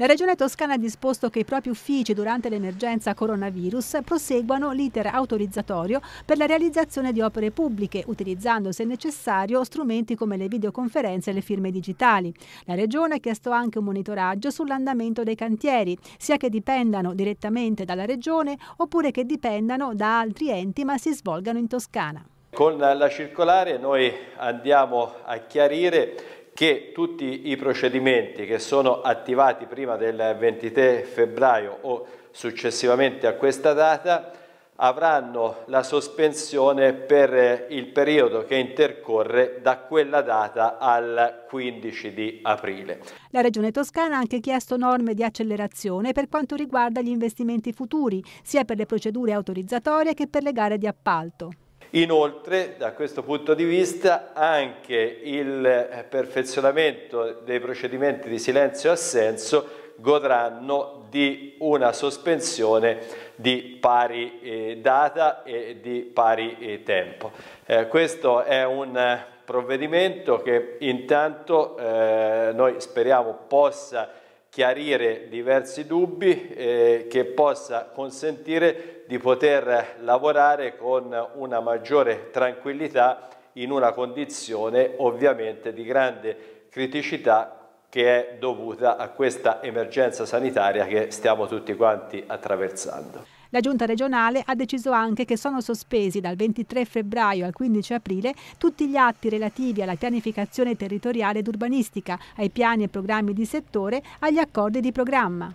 La Regione Toscana ha disposto che i propri uffici durante l'emergenza coronavirus proseguano l'iter autorizzatorio per la realizzazione di opere pubbliche, utilizzando se necessario strumenti come le videoconferenze e le firme digitali. La Regione ha chiesto anche un monitoraggio sull'andamento dei cantieri, sia che dipendano direttamente dalla Regione oppure che dipendano da altri enti ma si svolgano in Toscana. Con la circolare noi andiamo a chiarire che tutti i procedimenti che sono attivati prima del 23 febbraio o successivamente a questa data avranno la sospensione per il periodo che intercorre da quella data al 15 di aprile. La Regione Toscana ha anche chiesto norme di accelerazione per quanto riguarda gli investimenti futuri, sia per le procedure autorizzatorie che per le gare di appalto. Inoltre, da questo punto di vista, anche il eh, perfezionamento dei procedimenti di silenzio e assenso godranno di una sospensione di pari eh, data e di pari eh, tempo. Eh, questo è un eh, provvedimento che intanto eh, noi speriamo possa chiarire diversi dubbi eh, che possa consentire di poter lavorare con una maggiore tranquillità in una condizione ovviamente di grande criticità che è dovuta a questa emergenza sanitaria che stiamo tutti quanti attraversando. La giunta regionale ha deciso anche che sono sospesi dal 23 febbraio al 15 aprile tutti gli atti relativi alla pianificazione territoriale ed urbanistica, ai piani e programmi di settore, agli accordi di programma.